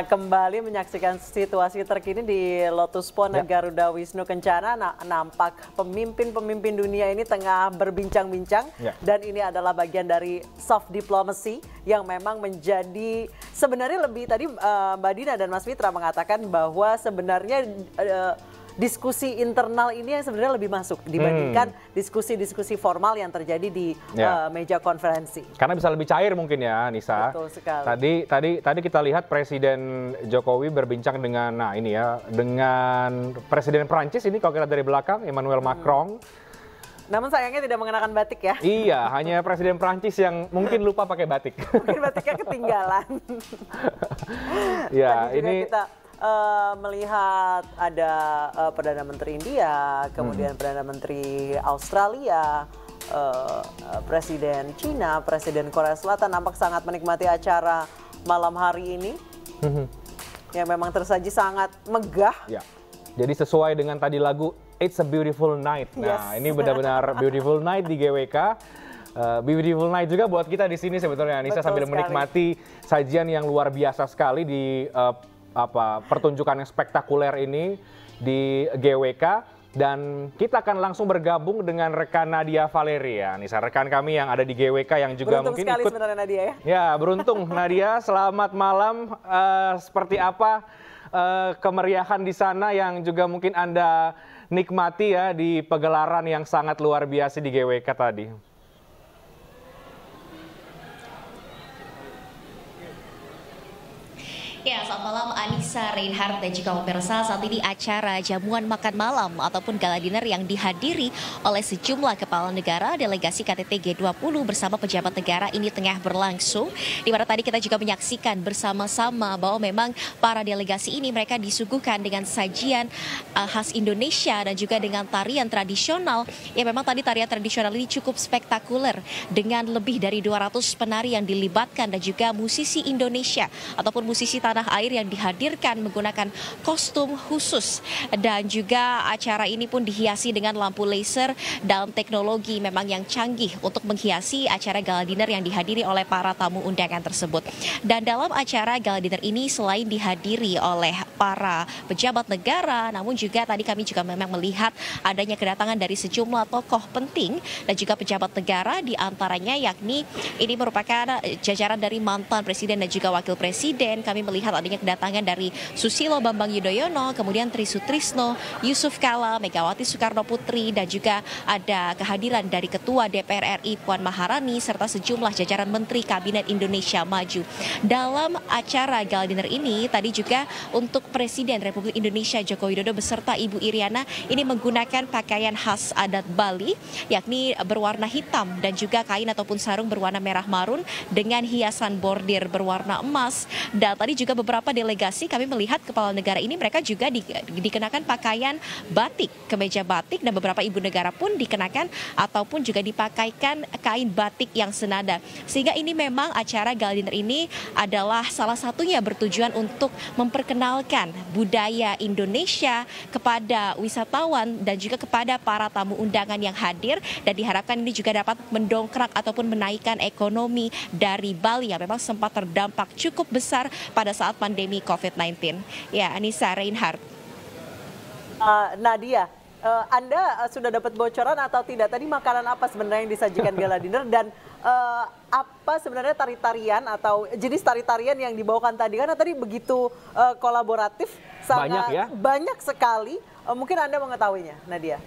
kembali menyaksikan situasi terkini di Lotus Pond ya. Garuda Wisnu Kencana nah, nampak pemimpin-pemimpin dunia ini tengah berbincang-bincang ya. dan ini adalah bagian dari soft diplomacy yang memang menjadi sebenarnya lebih tadi uh, Mbak Dina dan Mas Mitra mengatakan bahwa sebenarnya uh, diskusi internal ini yang sebenarnya lebih masuk dibandingkan hmm. diskusi-diskusi hmm. formal yang terjadi di ya. uh, meja konferensi. Karena bisa lebih cair mungkin ya, Nisa. Betul sekali. Tadi tadi tadi kita lihat Presiden Jokowi berbincang dengan nah ini ya, dengan Presiden Prancis ini kalau kita dari belakang Emmanuel hmm. Macron. Namun sayangnya tidak mengenakan batik ya. Iya, hanya Presiden Prancis yang mungkin lupa pakai batik. mungkin batiknya ketinggalan. ya, ini kita uh, melihat ada uh, perdana menteri India, kemudian hmm. perdana menteri Australia, uh, presiden Cina, presiden Korea Selatan nampak sangat menikmati acara malam hari ini. Hmm. Yang memang tersaji sangat megah. Ya. Jadi sesuai dengan tadi lagu It's a Beautiful Night. Nah, yes. ini benar-benar beautiful night di GWK. Uh, beautiful night juga buat kita di sini sebetulnya Anissa sambil sekali. menikmati sajian yang luar biasa sekali di uh, apa pertunjukan yang spektakuler ini di GWK dan kita akan langsung bergabung dengan rekan Nadia Valeria, ya. nih rekan kami yang ada di GWK yang juga beruntung mungkin sekali sebenarnya Nadia ya. Ya beruntung Nadia, selamat malam. Uh, seperti apa uh, kemeriahan di sana yang juga mungkin anda nikmati ya di pegelaran yang sangat luar biasa di GWK tadi. Pemirsa Reinhardt dan juga pemirsa saat ini acara jamuan makan malam ataupun gala dinner yang dihadiri oleh sejumlah kepala negara delegasi KTT G20 bersama pejabat negara ini tengah berlangsung. Di mana tadi kita juga menyaksikan bersama-sama bahwa memang para delegasi ini mereka disuguhkan dengan sajian eh, khas Indonesia dan juga dengan tarian tradisional. Ya memang tadi tarian tradisional ini cukup spektakuler dengan lebih dari 200 penari yang dilibatkan dan juga musisi Indonesia ataupun musisi tanah air yang dihadirkan menggunakan kostum khusus dan juga acara ini pun dihiasi dengan lampu laser dalam teknologi memang yang canggih untuk menghiasi acara gala dinner yang dihadiri oleh para tamu undangan tersebut. Dan dalam acara gala dinner ini selain dihadiri oleh para pejabat negara, namun juga tadi kami juga memang melihat adanya kedatangan dari sejumlah tokoh penting dan juga pejabat negara di antaranya yakni ini merupakan jajaran dari mantan presiden dan juga wakil presiden. Kami melihat adanya kedatangan dari Susilo Bambang Yudhoyono, kemudian Tri Sutrisno, Yusuf Kala, Megawati Soekarno Putri, dan juga ada kehadiran dari Ketua DPR RI Puan Maharani, serta sejumlah jajaran Menteri Kabinet Indonesia Maju. Dalam acara gala dinner ini, tadi juga untuk Presiden Republik Indonesia Joko Widodo beserta Ibu Iriana ini menggunakan pakaian khas adat Bali, yakni berwarna hitam dan juga kain ataupun sarung berwarna merah marun dengan hiasan bordir berwarna emas. Dan tadi juga beberapa delegasi kami kami melihat kepala negara ini mereka juga di, dikenakan pakaian batik, kemeja batik dan beberapa ibu negara pun dikenakan ataupun juga dipakaikan kain batik yang senada. Sehingga ini memang acara gala dinner ini adalah salah satunya bertujuan untuk memperkenalkan budaya Indonesia kepada wisatawan dan juga kepada para tamu undangan yang hadir dan diharapkan ini juga dapat mendongkrak ataupun menaikkan ekonomi dari Bali yang memang sempat terdampak cukup besar pada saat pandemi COVID-19. Ya, Anissa Reinhardt. Uh, Nadia, uh, Anda eh, sudah dapat bocoran atau tidak tadi makanan apa sebenarnya yang disajikan gala dinner dan uh, apa sebenarnya tari-tarian atau jenis tari-tarian yang dibawakan tadi karena tadi begitu uh, kolaboratif sangat banyak, ya? banyak sekali uh, mungkin Anda mengetahuinya Nadia.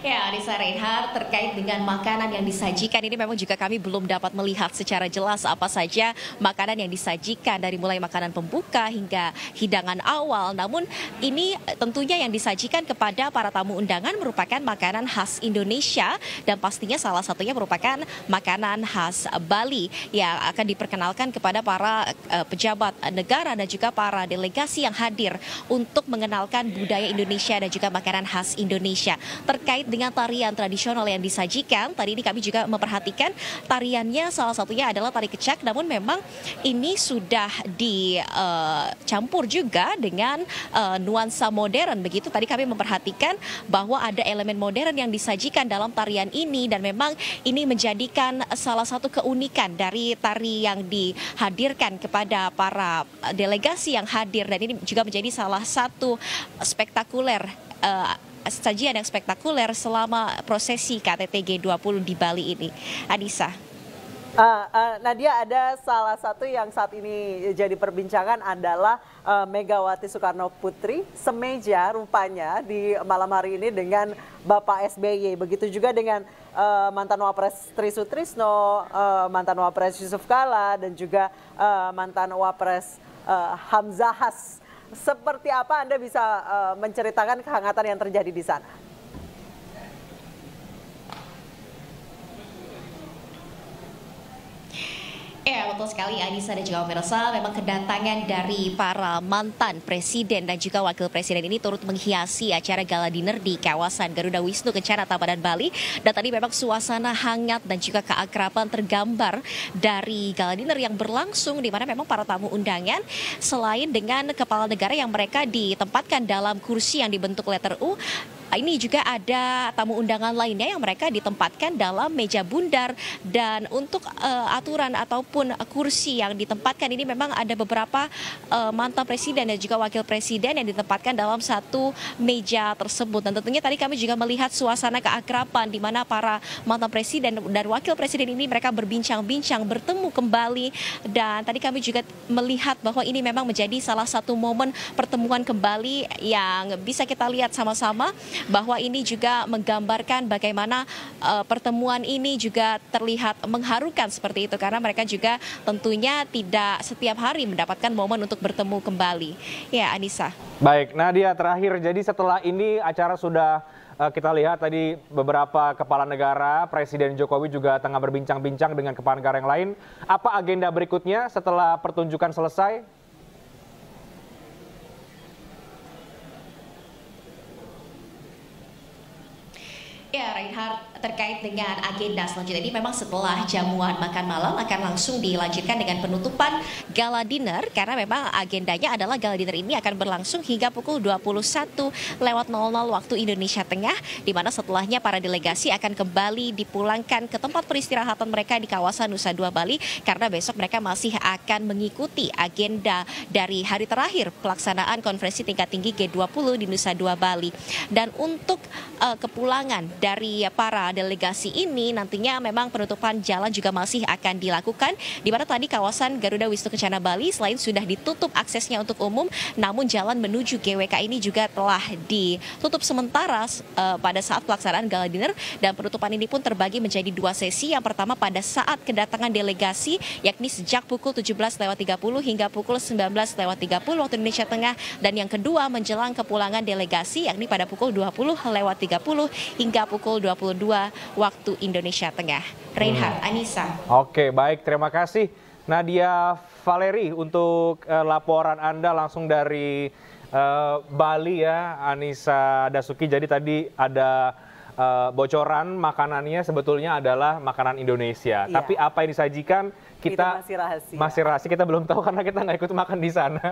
Ya, Anissa Reinhard, terkait dengan makanan yang disajikan ini memang juga kami belum dapat melihat secara jelas apa saja makanan yang disajikan dari mulai makanan pembuka hingga hidangan awal. Namun ini tentunya yang disajikan kepada para tamu undangan merupakan makanan khas Indonesia dan pastinya salah satunya merupakan makanan khas Bali yang akan diperkenalkan kepada para e, pejabat negara dan juga para delegasi yang hadir untuk mengenalkan budaya Indonesia dan juga makanan khas Indonesia. Terkait dengan tarian tradisional yang disajikan. Tadi ini kami juga memperhatikan tariannya salah satunya adalah tari kecak namun memang ini sudah dicampur eh, juga dengan eh, nuansa modern begitu. Tadi kami memperhatikan bahwa ada elemen modern yang disajikan dalam tarian ini dan memang ini menjadikan salah satu keunikan dari tari yang dihadirkan kepada para delegasi yang hadir dan ini juga menjadi salah satu spektakuler eh, sajian yang spektakuler selama prosesi KTT G20 di Bali ini. Adisa. Uh, ah, uh, ah, Nadia ada salah satu yang saat ini jadi perbincangan adalah uh, Megawati Soekarno Putri semeja rupanya di malam hari ini dengan Bapak SBY. Begitu juga dengan uh, mantan Wapres Tri Sutrisno, uh, mantan Wapres Yusuf Kala dan juga uh, mantan Wapres uh, Hamzahas seperti apa Anda bisa uh, menceritakan kehangatan yang terjadi di sana? betul sekali Anissa dan juga pemirsa memang kedatangan dari para mantan presiden dan juga wakil presiden ini turut menghiasi acara gala dinner di kawasan Garuda Wisnu Kencana Tabanan Bali dan tadi memang suasana hangat dan juga keakraban tergambar dari gala dinner yang berlangsung di mana memang para tamu undangan selain dengan kepala negara yang mereka ditempatkan dalam kursi yang dibentuk letter U Ah, ini juga ada tamu undangan lainnya yang mereka ditempatkan dalam meja bundar dan untuk uh, aturan ataupun kursi yang ditempatkan ini memang ada beberapa uh, mantan presiden dan juga wakil presiden yang ditempatkan dalam satu meja tersebut. Dan tentunya tadi kami juga melihat suasana keakraban di mana para mantan presiden dan wakil presiden ini mereka berbincang-bincang, bertemu kembali dan tadi kami juga melihat bahwa ini memang menjadi salah satu momen pertemuan kembali yang bisa kita lihat sama-sama bahwa ini juga menggambarkan bagaimana uh, pertemuan ini juga terlihat mengharukan seperti itu karena mereka juga tentunya tidak setiap hari mendapatkan momen untuk bertemu kembali. Ya, Anissa. Baik, Nadia terakhir jadi setelah ini acara sudah eh, kita lihat tadi beberapa kepala negara, Presiden Jokowi juga tengah berbincang-bincang dengan kepala negara yang lain. Apa agenda berikutnya setelah pertunjukan selesai? tryhard terkait dengan agenda selanjutnya Jadi memang setelah jamuan makan malam akan langsung dilanjutkan dengan penutupan gala dinner karena memang agendanya adalah gala dinner ini akan berlangsung hingga pukul 21 lewat 00 waktu Indonesia Tengah di mana setelahnya para delegasi akan kembali dipulangkan ke tempat peristirahatan mereka di kawasan Nusa Dua Bali karena besok mereka masih akan mengikuti agenda dari hari terakhir pelaksanaan konferensi tingkat tinggi G20 di Nusa Dua Bali dan untuk uh, kepulangan dari para delegasi ini nantinya memang penutupan jalan juga masih akan dilakukan di mana tadi kawasan Garuda Wisnu Kencana Bali selain sudah ditutup aksesnya untuk umum namun jalan menuju GWK ini juga telah ditutup sementara uh, pada saat pelaksanaan gala dinner dan penutupan ini pun terbagi menjadi dua sesi yang pertama pada saat kedatangan delegasi yakni sejak pukul 17.30 hingga pukul 19.30 waktu Indonesia Tengah dan yang kedua menjelang kepulangan delegasi yakni pada pukul lewat 20.30 hingga pukul 22 waktu Indonesia Tengah. Reinhard, hmm. Anissa. Oke, baik. Terima kasih Nadia Valeri untuk uh, laporan Anda langsung dari uh, Bali ya, Anissa Dasuki. Jadi tadi ada uh, bocoran makanannya sebetulnya adalah makanan Indonesia. Yeah. Tapi apa yang disajikan kita masih rahasia. Masih rahasia kita belum tahu karena kita nggak ikut makan di sana.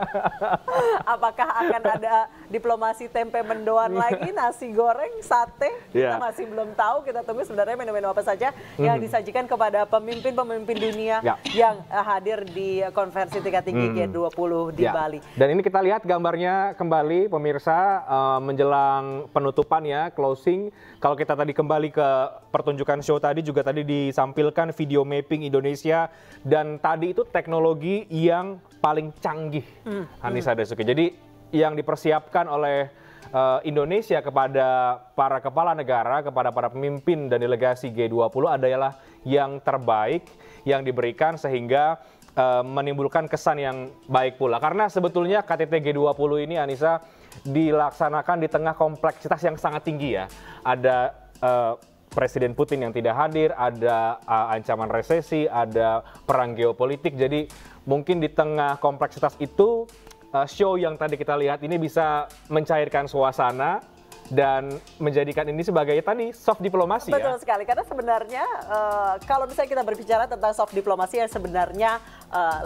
Apakah akan ada diplomasi tempe mendoan iya. lagi, nasi goreng, sate? Yeah. masih belum tahu. Kita tunggu sebenarnya menu-menu apa saja mm. yang hmm. disajikan kepada pemimpin-pemimpin dunia yeah. yang eh, hadir di konferensi tingkat tinggi mm. G20 di yeah. Bali. Dan ini kita lihat gambarnya kembali pemirsa uh, menjelang penutupan ya, closing. Kalau kita tadi kembali ke pertunjukan show tadi juga tadi disampilkan video mapping Indonesia dan tadi itu teknologi yang paling canggih mm. Anissa Desuki. Jadi yang dipersiapkan oleh uh, Indonesia kepada para kepala negara, kepada para pemimpin dan delegasi G20 adalah yang terbaik yang diberikan sehingga uh, menimbulkan kesan yang baik pula. Karena sebetulnya KTT G20 ini Anissa dilaksanakan di tengah kompleksitas yang sangat tinggi ya. Ada uh, Presiden Putin yang tidak hadir, ada uh, ancaman resesi, ada perang geopolitik. Jadi mungkin di tengah kompleksitas itu uh, show yang tadi kita lihat ini bisa mencairkan suasana dan menjadikan ini sebagai tadi soft diplomasi Betul ya. Betul sekali karena sebenarnya uh, kalau misalnya kita berbicara tentang soft diplomasi yang sebenarnya uh,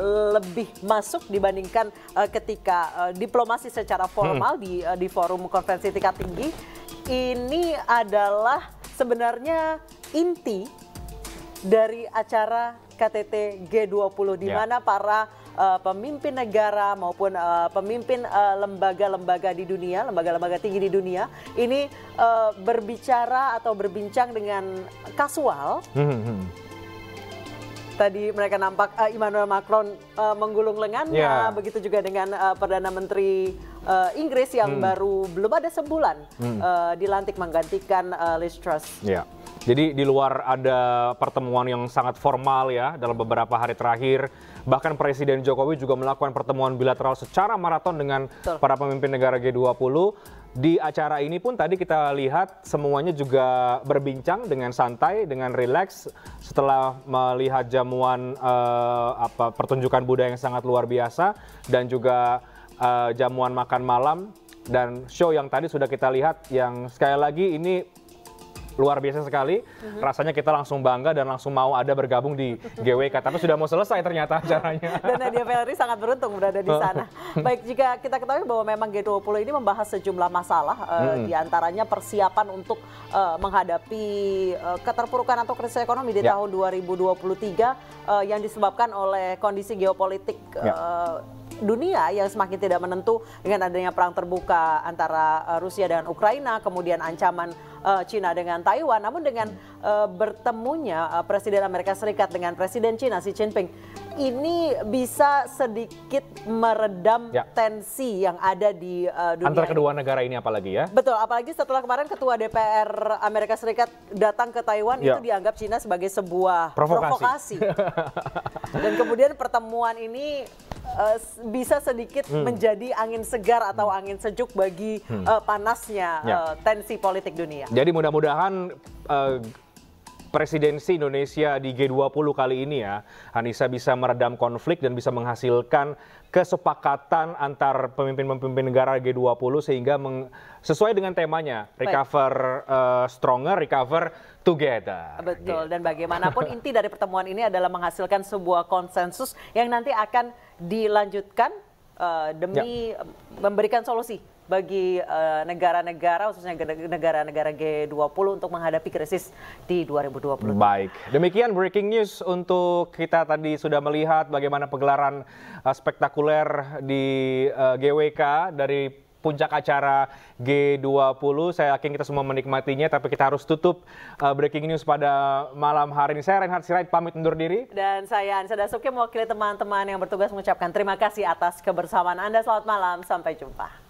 lebih masuk dibandingkan uh, ketika uh, diplomasi secara formal hmm. di uh, di forum konferensi tingkat tinggi ini adalah sebenarnya inti dari acara KTT G20 di ya. mana para uh, pemimpin negara maupun uh, pemimpin eh, lembaga-lembaga uh, di dunia, lembaga-lembaga tinggi di dunia ini uh, berbicara atau berbincang dengan kasual. -hmm. hmm, hmm. Tadi mereka nampak uh, Emmanuel Macron uh, menggulung lengannya, ya. begitu juga dengan uh, Perdana Menteri uh, Inggris yang hmm. baru belum ada sebulan hmm. uh, dilantik menggantikan uh, Liz Truss. Yeah. Jadi di luar ada pertemuan yang sangat formal ya dalam beberapa hari terakhir, bahkan Presiden Jokowi juga melakukan pertemuan bilateral secara maraton dengan Betul. para pemimpin negara G20. Di acara ini pun tadi kita lihat semuanya juga berbincang dengan santai, dengan rileks setelah melihat jamuan uh, apa pertunjukan budaya yang sangat luar biasa dan juga uh, jamuan makan malam dan show yang tadi sudah kita lihat yang sekali lagi ini luar biasa sekali. Mm-hmm. Rasanya kita langsung bangga dan langsung mau ada bergabung di GWK. Tapi sudah mau selesai ternyata acaranya. dan Nadia Valerie sangat beruntung berada di sana. Baik, jika kita ketahui bahwa memang G20 ini membahas sejumlah masalah, mm. uh, di persiapan untuk uh, menghadapi uh, keterpurukan atau krisis ekonomi di yeah. tahun 2023 uh, yang disebabkan oleh kondisi geopolitik yeah. Ya dunia yang semakin tidak menentu dengan adanya perang terbuka antara eh, Rusia dan Ukraina, kemudian ancaman uh, Cina dengan Taiwan. Namun dengan uh, bertemunya uh, Presiden Amerika Serikat dengan Presiden Cina Xi Jinping ini bisa sedikit meredam ya. tensi yang ada di uh, dunia. Antara kedua negara ini apalagi ya? Betul, apalagi setelah kemarin Ketua DPR Amerika Serikat datang ke Taiwan ya. itu dianggap Cina sebagai sebuah provokasi. provokasi. Dan kemudian pertemuan ini bisa sedikit hmm. menjadi angin segar atau angin sejuk bagi hmm. uh, panasnya ya. uh, tensi politik dunia. Jadi mudah-mudahan uh, presidensi Indonesia di G20 kali ini ya, Anissa bisa meredam konflik dan bisa menghasilkan kesepakatan antar pemimpin-pemimpin negara G20 sehingga meng, sesuai dengan temanya recover uh, stronger, recover together. Betul. Gitu. Dan bagaimanapun inti dari pertemuan ini adalah menghasilkan sebuah konsensus yang nanti akan dilanjutkan uh, demi ya. memberikan solusi bagi eh, negara-negara uh, khususnya negara-negara G20 untuk menghadapi krisis di 2020. Baik, demikian breaking news untuk kita tadi sudah melihat bagaimana pegelaran uh, spektakuler di uh, eh, GWK dari puncak acara G20. Saya yakin kita semua menikmatinya, tapi kita harus tutup uh, breaking news pada malam hari ini. Saya Reinhard Sirait pamit undur diri. Dan saya Anissa Dasuki mewakili teman-teman yang bertugas mengucapkan terima kasih atas kebersamaan Anda. Selamat malam, sampai jumpa.